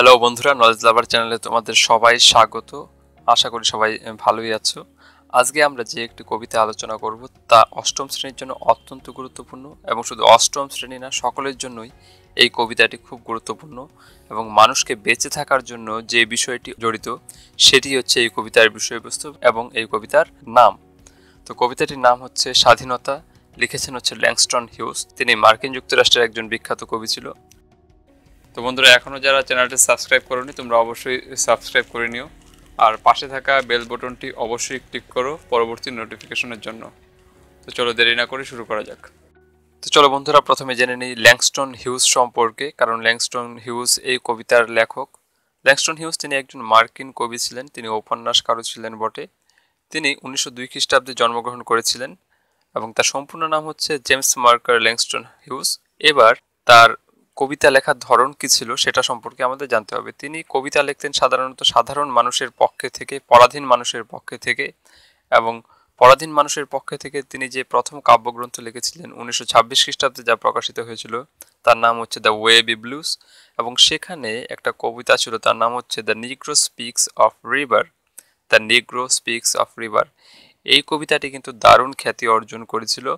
hello বন্ধুরা knowledge লাভার চ্যানেলে তোমাদের সবাই স্বাগত আশা করি সবাই ভালোই আছো আজকে আমরা যে একটি কবিতা আলোচনা করব তা অষ্টম শ্রেণীর জন্য অত্যন্ত গুরুত্বপূর্ণ এবং শুধু অষ্টম শ্রেণী না সকলের জন্যই এই কবিতাটি খুব গুরুত্বপূর্ণ এবং মানুষকে বেঁচে থাকার জন্য যে বিষয়টি জড়িত সেটি হচ্ছে এই কবিতার বিষয়বস্তু এবং এই কবিতার নাম তো কবিতাটির নাম হচ্ছে স্বাধীনতা লিখেছেন হচ্ছে ল্যাংস্টন হিউজ তিনি মার্কিন যুক্তরাষ্ট্রের একজন বিখ্যাত কবি ছিল তো বন্ধুরা এখনও যারা চ্যানেলটি সাবস্ক্রাইব করনি তোমরা অবশ্যই সাবস্ক্রাইব করে নিও আর পাশে থাকা বেল বটনটি অবশ্যই ক্লিক করো পরবর্তী নোটিফিকেশনের জন্য তো চলো দেরি না করে শুরু করা যাক তো চলো বন্ধুরা প্রথমে জেনে নিই ল্যাংস্টন হিউজ সম্পর্কে কারণ ল্যাংস্টন হিউজ এই কবিতার লেখক ল্যাংস্টন হিউজ তিনি একজন মার্কিন কবি ছিলেন তিনি উপন্যাসকারও ছিলেন বটে তিনি উনিশশো দুই খ্রিস্টাব্দে জন্মগ্রহণ করেছিলেন এবং তার সম্পূর্ণ নাম হচ্ছে জেমস মার্কার ল্যাংস্টন হিউজ এবার তার কবিতা লেখার ধরন কী ছিল সেটা সম্পর্কে আমাদের জানতে হবে তিনি কবিতা লিখতেন সাধারণত সাধারণ মানুষের পক্ষে থেকে পরাধীন মানুষের পক্ষে থেকে এবং পরাধীন মানুষের পক্ষে থেকে তিনি যে প্রথম কাব্যগ্রন্থ লিখেছিলেন উনিশশো ছাব্বিশ খ্রিস্টাব্দে যা প্রকাশিত হয়েছিল তার নাম হচ্ছে দ্য ওয়ে বি ব্লুস এবং সেখানে একটা কবিতা ছিল তার নাম হচ্ছে the Negro speaks of river the Negro speaks of river এই কবিতাটি কিন্তু দারুণ খ্যাতি অর্জন করেছিল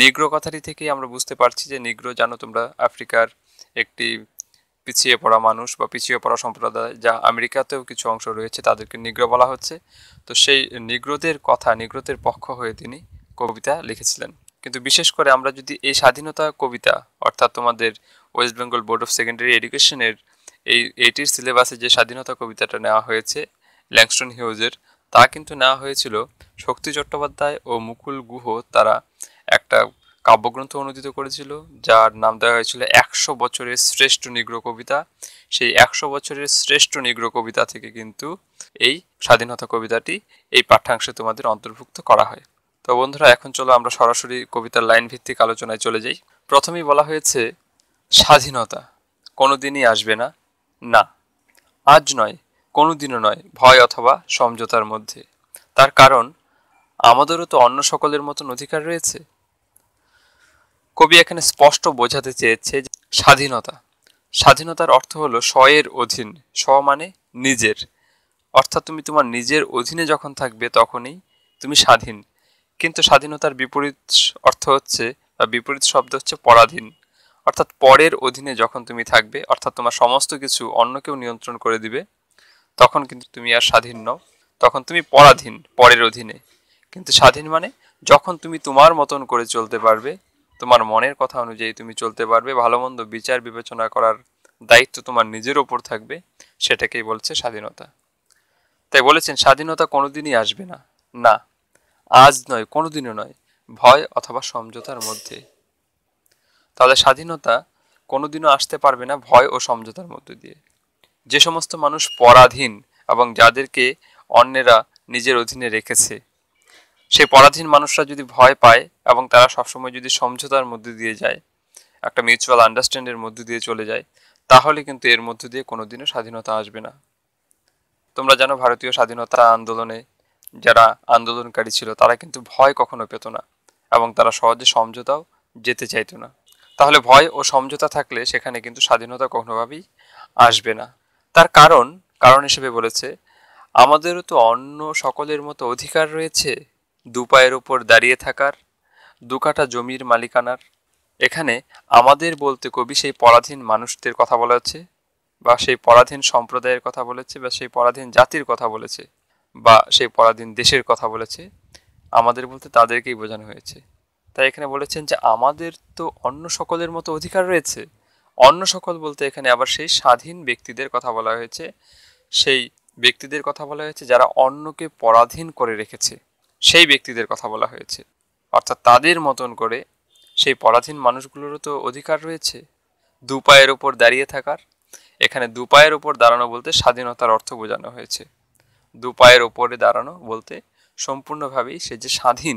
নিগ্রো কথাটি থেকে আমরা বুঝতে পারছি যে নিগ্রো জানো তোমরা আফ্রিকার একটি পিছিয়ে পড়া মানুষ বা পিছিয়ে পড়া সম্প্রদায় যা আমেরিকাতেও কিছু অংশ রয়েছে তাদেরকে নিগ্র বলা হচ্ছে তো সেই নিগ্রদের কথা নিগ্রদের পক্ষ হয়ে তিনি কবিতা লিখেছিলেন কিন্তু বিশেষ করে আমরা যদি এই স্বাধীনতা কবিতা অর্থাৎ তোমাদের West Bengal board of secondary এডুকেশনের এই এইটির সিলেবাসে যে স্বাধীনতা কবিতাটা নেওয়া হয়েছে ল্যাংস্টন হিউজের তা কিন্তু নেওয়া হয়েছিল শক্তি চট্টোপাধ্যায় ও মুকুল গুহ তারা একটা কাব্যগ্রন্থ অনুদিত করেছিল যার নাম দেওয়া হয়েছিল একশো বছরের শ্রেষ্ঠ নিগ্র কবিতা সেই একশো বছরের শ্রেষ্ঠ নিগ্র কবিতা থেকে কিন্তু এই স্বাধীনতা কবিতাটি এই পাঠ্যাংশে তোমাদের অন্তর্ভুক্ত করা হয় তো বন্ধুরা এখন চলো আমরা সরাসরি কবিতার লাইন ভিত্তিক আলোচনায় চলে যাই প্রথমেই বলা হয়েছে স্বাধীনতা কোনোদিনই আসবে না না আজ নয় কোনোদিনও নয় ভয় অথবা সমঝোতার মধ্যে তার কারণ আমাদেরও তো অন্য সকলের মতন অধিকার রয়েছে কবি এখানে স্পষ্ট বোঝাতে চেয়েছে স্বাধীনতা স্বাধীনতার অর্থ হলো স্বয়ের অধীন স্ব মানে নিজের অর্থাৎ তুমি তোমার নিজের অধীনে যখন থাকবে তখনই তুমি স্বাধীন কিন্তু স্বাধীনতার বিপরীত অর্থ হচ্ছে বা বিপরীত শব্দ হচ্ছে পরাধীন অর্থাৎ পরের অধীনে যখন তুমি থাকবে অর্থাৎ তোমার সমস্ত কিছু অন্য কেউ নিয়ন্ত্রণ করে দিবে তখন কিন্তু তুমি আর স্বাধীন নও তখন তুমি পরাধীন পরের অধীনে কিন্তু স্বাধীন মানে যখন তুমি তোমার মতন করে চলতে পারবে তোমার মনের কথা অনুযায়ী তুমি চলতে পারবে ভালো মন্দ বিচার বিবেচনা করার দায়িত্ব তোমার নিজের ওপর থাকবে সেটাকেই বলছে স্বাধীনতা তাই বলেছেন স্বাধীনতা কোনোদিনই আসবে না না আজ নয় কোনোদিনও নয় ভয় অথবা সমঝোতার মধ্যে তাহলে স্বাধীনতা কোনোদিনও আসতে পারবে না ভয় ও সমঝোতার মধ্যে দিয়ে যে সমস্ত মানুষ পরাধীন এবং যাদেরকে অন্যেরা নিজের অধীনে রেখেছে সেই পরাধীন মানুষরা যদি ভয় পায় এবং তারা সবসময় যদি সমঝোতার মধ্যে দিয়ে যায় একটা মিউচুয়াল আন্ডারস্ট্যান্ডের মধ্যে দিয়ে চলে যায় তাহলে কিন্তু এর মধ্য দিয়ে কোনোদিনও স্বাধীনতা আসবে না তোমরা জানো ভারতীয় স্বাধীনতা আন্দোলনে যারা আন্দোলনকারী ছিল তারা কিন্তু ভয় কখনো পেত না এবং তারা সহজে সমঝোতাও যেতে চাইতো না তাহলে ভয় ও সমঝোতা থাকলে সেখানে কিন্তু স্বাধীনতা কখনোভাবেই আসবে না তার কারণ কারণ হিসেবে বলেছে আমাদেরও তো অন্য সকলের মতো অধিকার রয়েছে দু পায়ের ওপর দাঁড়িয়ে থাকার দু কাটা জমির মালিকানার এখানে আমাদের বলতে কবি সেই পরাধীন মানুষদের কথা বলা হচ্ছে বা সেই পরাধীন সম্প্রদায়ের কথা বলেছে বা সেই পরাধীন জাতির কথা বলেছে বা সেই পরাধীন দেশের কথা বলেছে আমাদের বলতে তাদেরকেই বোঝানো হয়েছে তাই এখানে বলেছেন যে আমাদের তো অন্য সকলের মতো অধিকার রয়েছে অন্য সকল বলতে এখানে আবার সেই স্বাধীন ব্যক্তিদের কথা বলা হয়েছে সেই ব্যক্তিদের কথা বলা হয়েছে যারা অন্যকে পরাধীন করে রেখেছে সেই ব্যক্তিদের কথা বলা হয়েছে অর্থাৎ তাদের মতন করে সেই পরাধীন মানুষগুলোরও তো অধিকার রয়েছে দু পায়ের ওপর দাঁড়িয়ে থাকার এখানে দু পায়ের ওপর দাঁড়ানো বলতে স্বাধীনতার অর্থ বোঝানো হয়েছে দু পায়ের ওপরে দাঁড়ানো বলতে সম্পূর্ণভাবেই সে যে স্বাধীন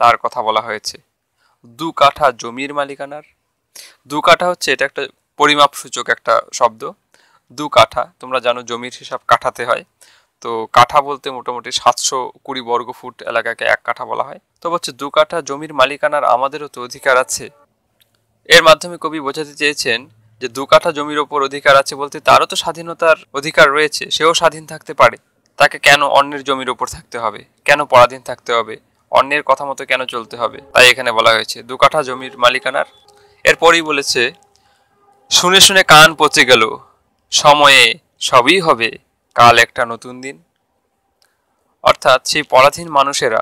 তার কথা বলা হয়েছে দু কাঠা জমির মালিকানার দু কাঠা হচ্ছে এটা একটা পরিমাপ সূচক একটা শব্দ দু কাঠা তোমরা জানো জমির হিসাব কাঠাতে হয় তো কাঠা বলতে মোটামুটি সাতশো কুড়ি বর্গ ফুট এলাকাকে এক কাঠা বলা হয় তো হচ্ছে দু কাঠা জমির মালিকানার আমাদেরও তো অধিকার আছে এর মাধ্যমে কবি বোঝাতে চেয়েছেন যে দু কাঠা জমির ওপর অধিকার আছে বলতে তারও তো স্বাধীনতার অধিকার রয়েছে সেও স্বাধীন থাকতে পারে তাকে কেন অন্যের জমির ওপর থাকতে হবে কেন পরাধীন থাকতে হবে অন্যের কথা মতো কেন চলতে হবে তাই এখানে বলা হয়েছে দু কাঠা জমির মালিকানার এরপরই বলেছে শুনে শুনে কান পচে গেল সময়ে সবই হবে কাল একটা নতুন দিন অর্থাৎ সেই পরাধীন মানুষেরা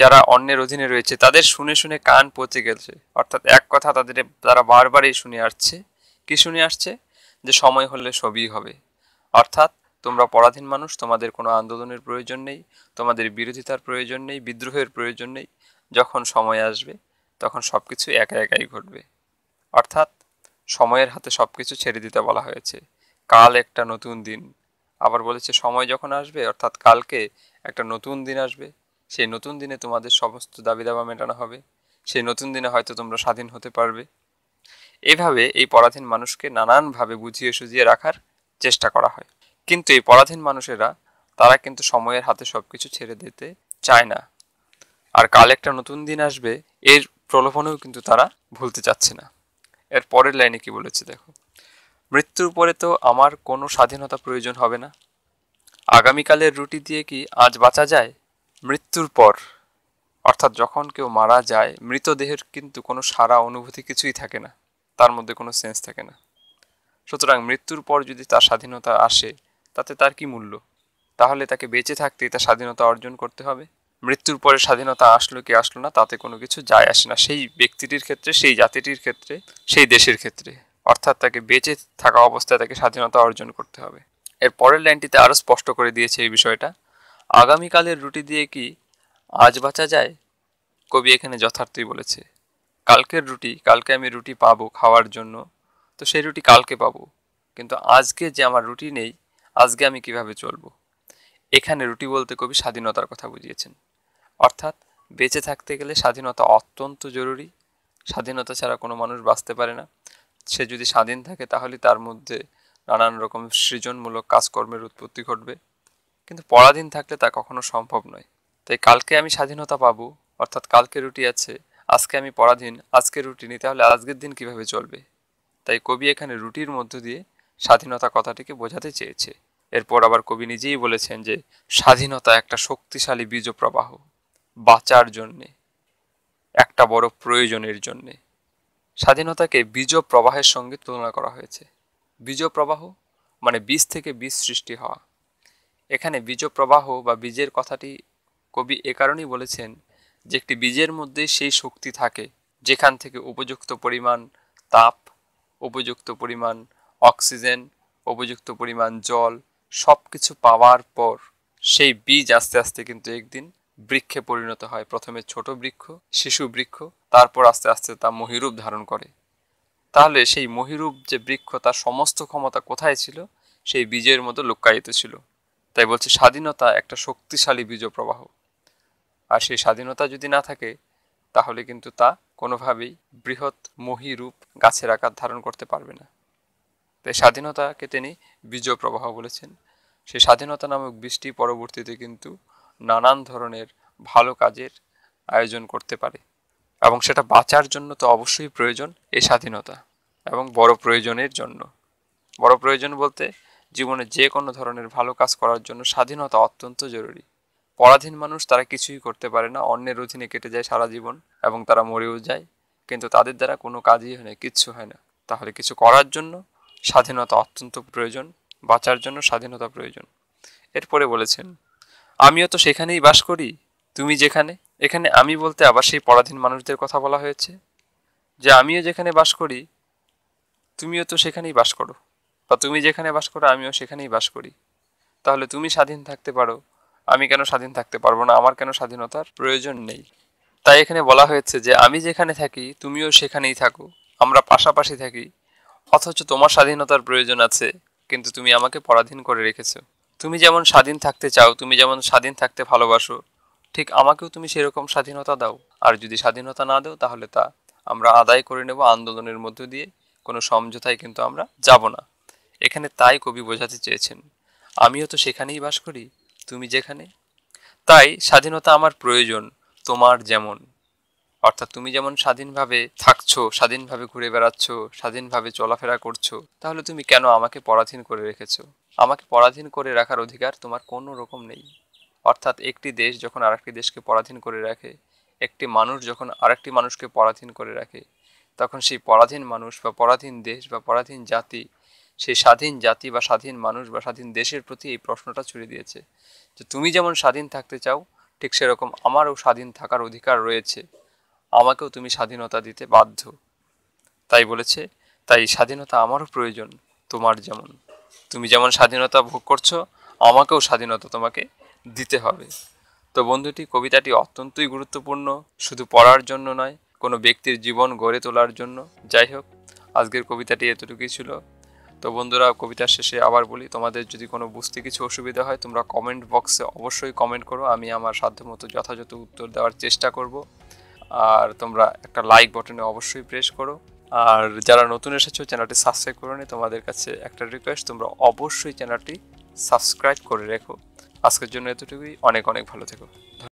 যারা অন্যের অধীনে রয়েছে তাদের শুনে শুনে কান পচে গেছে অর্থাৎ এক কথা তাদের তারা বারবারই শুনে আসছে কি শুনে আসছে যে সময় হলে সবই হবে অর্থাৎ তোমরা পরাধীন মানুষ তোমাদের কোনো আন্দোলনের প্রয়োজন নেই তোমাদের বিরোধিতার প্রয়োজন নেই বিদ্রোহের প্রয়োজন নেই যখন সময় আসবে তখন সব কিছু একা একাই ঘটবে অর্থাৎ সময়ের হাতে সব কিছু ছেড়ে দিতে বলা হয়েছে কাল একটা নতুন দিন আবার বলেছে সময় যখন আসবে অর্থাৎ কালকে একটা নতুন দিন আসবে সেই নতুন দিনে তোমাদের সমস্ত দাবি দাবা মেটানো হবে সেই নতুন দিনে হয়তো তোমরা স্বাধীন হতে পারবে এভাবে এই পরাধীন মানুষকে নানানভাবে বুঝিয়ে সুজিয়ে রাখার চেষ্টা করা হয় কিন্তু এই পরাধীন মানুষেরা তারা কিন্তু সময়ের হাতে সব কিছু ছেড়ে দিতে চায় না আর কাল একটা নতুন দিন আসবে এর প্রলোভনেও কিন্তু তারা ভুলতে চাচ্ছে না এর পরের লাইনে কি বলেছে দেখো মৃত্যুর পরে তো আমার কোনো স্বাধীনতা প্রয়োজন হবে না আগামীকালের রুটি দিয়ে কি আজ বাঁচা যায় মৃত্যুর পর অর্থাৎ যখন কেউ মারা যায় মৃতদেহের কিন্তু কোনো সারা অনুভূতি কিছুই থাকে না তার মধ্যে কোনো সেন্স থাকে না সুতরাং মৃত্যুর পর যদি তার স্বাধীনতা আসে তাতে তার কি মূল্য তাহলে তাকে বেঁচে থাকতেই তার স্বাধীনতা অর্জন করতে হবে মৃত্যুর পরে স্বাধীনতা আসলো কি আসলো না তাতে কোনো কিছু যায় আসে না সেই ব্যক্তিটির ক্ষেত্রে সেই জাতিটির ক্ষেত্রে সেই দেশের ক্ষেত্রে অর্থাৎ তাকে বেঁচে থাকা অবস্থায় তাকে স্বাধীনতা অর্জন করতে হবে এর পরের লাইনটিতে আরও স্পষ্ট করে দিয়েছে এই বিষয়টা আগামীকালের রুটি দিয়ে কি আজ বাঁচা যায় কবি এখানে যথার্থই বলেছে কালকের রুটি কালকে আমি রুটি পাবো খাওয়ার জন্য তো সেই রুটি কালকে পাবো কিন্তু আজকে যে আমার রুটি নেই আজকে আমি কিভাবে চলবো এখানে রুটি বলতে কবি স্বাধীনতার কথা বুঝিয়েছেন অর্থাৎ বেঁচে থাকতে গেলে স্বাধীনতা অত্যন্ত জরুরি স্বাধীনতা ছাড়া কোনো মানুষ বাঁচতে পারে না সে যদি স্বাধীন থাকে তাহলে তার মধ্যে নানান রকম সৃজনমূলক কাজকর্মের উৎপত্তি ঘটবে কিন্তু পরাধীন থাকলে তা কখনো সম্ভব নয় তাই কালকে আমি স্বাধীনতা পাবো অর্থাৎ কালকে রুটি আছে আজকে আমি পরাধীন আজকে রুটি নিতে হলে আজকের দিন কিভাবে চলবে তাই কবি এখানে রুটির মধ্য দিয়ে স্বাধীনতা কথাটিকে বোঝাতে চেয়েছে এরপর আবার কবি নিজেই বলেছেন যে স্বাধীনতা একটা শক্তিশালী বীজ প্রবাহ বাঁচার জন্যে একটা বড় প্রয়োজনের জন্যে স্বাধীনতাকে বীজ প্রবাহের সঙ্গে তুলনা করা হয়েছে বীজ প্রবাহ মানে বীজ থেকে বীজ সৃষ্টি হওয়া এখানে বীজ প্রবাহ বা বীজের কথাটি কবি এ কারণেই বলেছেন যে একটি বীজের মধ্যে সেই শক্তি থাকে যেখান থেকে উপযুক্ত পরিমাণ তাপ উপযুক্ত পরিমাণ অক্সিজেন উপযুক্ত পরিমাণ জল সব কিছু পাওয়ার পর সেই বীজ আস্তে আস্তে কিন্তু একদিন বৃক্ষে পরিণত হয় প্রথমে ছোট বৃক্ষ শিশু বৃক্ষ তারপর আস্তে আস্তে তা মহিরূপ ধারণ করে তাহলে সেই মহিরূপ যে বৃক্ষ তার সমস্ত ক্ষমতা কোথায় ছিল সেই বীজের মতো লুকায়িত ছিল তাই বলছে স্বাধীনতা একটা শক্তিশালী বীজ প্রবাহ আর সেই স্বাধীনতা যদি না থাকে তাহলে কিন্তু তা কোনোভাবেই বৃহৎ মহিরূপ গাছের আকার ধারণ করতে পারবে না তাই স্বাধীনতাকে তিনি বীজ প্রবাহ বলেছেন সেই স্বাধীনতা নামক বৃষ্টি পরবর্তীতে কিন্তু নানান ধরনের ভালো কাজের আয়োজন করতে পারে এবং সেটা বাঁচার জন্য তো অবশ্যই প্রয়োজন এ স্বাধীনতা এবং বড় প্রয়োজনের জন্য বড় প্রয়োজন বলতে জীবনে যে কোনো ধরনের ভালো কাজ করার জন্য স্বাধীনতা অত্যন্ত জরুরি পরাধীন মানুষ তারা কিছুই করতে পারে না অন্যের অধীনে কেটে যায় সারা জীবন এবং তারা মরেও যায় কিন্তু তাদের দ্বারা কোনো কাজই হয় না কিচ্ছু হয় না তাহলে কিছু করার জন্য স্বাধীনতা অত্যন্ত প্রয়োজন বাঁচার জন্য স্বাধীনতা প্রয়োজন এরপরে বলেছেন আমিও তো সেখানেই বাস করি তুমি যেখানে এখানে আমি বলতে আবার সেই পরাধীন মানুষদের কথা বলা হয়েছে যে আমিও যেখানে বাস করি তুমিও তো সেখানেই বাস করো বা তুমি যেখানে বাস করো আমিও সেখানেই বাস করি তাহলে তুমি স্বাধীন থাকতে পারো আমি কেন স্বাধীন থাকতে পারবো না আমার কেন স্বাধীনতার প্রয়োজন নেই তাই এখানে বলা হয়েছে যে আমি যেখানে থাকি তুমিও সেখানেই থাকো আমরা পাশাপাশি থাকি অথচ তোমার স্বাধীনতার প্রয়োজন আছে কিন্তু তুমি আমাকে পরাধীন করে রেখেছো তুমি যেমন স্বাধীন থাকতে চাও তুমি যেমন স্বাধীন থাকতে ভালোবাসো ঠিক আমাকেও তুমি সেরকম স্বাধীনতা দাও আর যদি স্বাধীনতা না দাও তাহলে তা আমরা আদায় করে নেব আন্দোলনের মধ্য দিয়ে কোনো সমঝোতায় কিন্তু আমরা যাব না এখানে তাই কবি বোঝাতে চেয়েছেন আমিও তো সেখানেই বাস করি তুমি যেখানে তাই স্বাধীনতা আমার প্রয়োজন তোমার যেমন অর্থাৎ তুমি যেমন স্বাধীনভাবে থাকছো স্বাধীনভাবে ঘুরে বেড়াচ্ছ স্বাধীনভাবে চলাফেরা করছো তাহলে তুমি কেন আমাকে পরাধীন করে রেখেছো আমাকে পরাধীন করে রাখার অধিকার তোমার কোনো রকম নেই অর্থাৎ একটি দেশ যখন আরেকটি দেশকে পরাধীন করে রাখে একটি মানুষ যখন আরেকটি মানুষকে পরাধীন করে রাখে তখন সেই পরাধীন মানুষ বা পরাধীন দেশ বা পরাধীন জাতি সেই স্বাধীন জাতি বা স্বাধীন মানুষ বা স্বাধীন দেশের প্রতি এই প্রশ্নটা ছুড়ে দিয়েছে যে তুমি যেমন স্বাধীন থাকতে চাও ঠিক সেরকম আমারও স্বাধীন থাকার অধিকার রয়েছে আমাকেও তুমি স্বাধীনতা দিতে বাধ্য তাই বলেছে তাই স্বাধীনতা আমারও প্রয়োজন তোমার যেমন তুমি যেমন স্বাধীনতা ভোগ করছো আমাকেও স্বাধীনতা তোমাকে দিতে হবে তো বন্ধুটি কবিতাটি অত্যন্তই গুরুত্বপূর্ণ শুধু পড়ার জন্য নয় কোনো ব্যক্তির জীবন গড়ে তোলার জন্য যাই হোক আজকের কবিতাটি এতটুকুই ছিল তো বন্ধুরা কবিতার শেষে আবার বলি তোমাদের যদি কোনো বুঝতে কিছু অসুবিধা হয় তোমরা কমেন্ট বক্সে অবশ্যই কমেন্ট করো আমি আমার সাধ্যমতো যথাযথ উত্তর দেওয়ার চেষ্টা করব আর তোমরা একটা লাইক বটনে অবশ্যই প্রেস করো আর যারা নতুন এসেছো চ্যানেলটি সাবস্ক্রাইব করে নি তোমাদের কাছে একটা রিকোয়েস্ট তোমরা অবশ্যই চ্যানেলটি সাবস্ক্রাইব করে রেখো আজকের জন্য এতটুকুই অনেক অনেক ভালো থেকো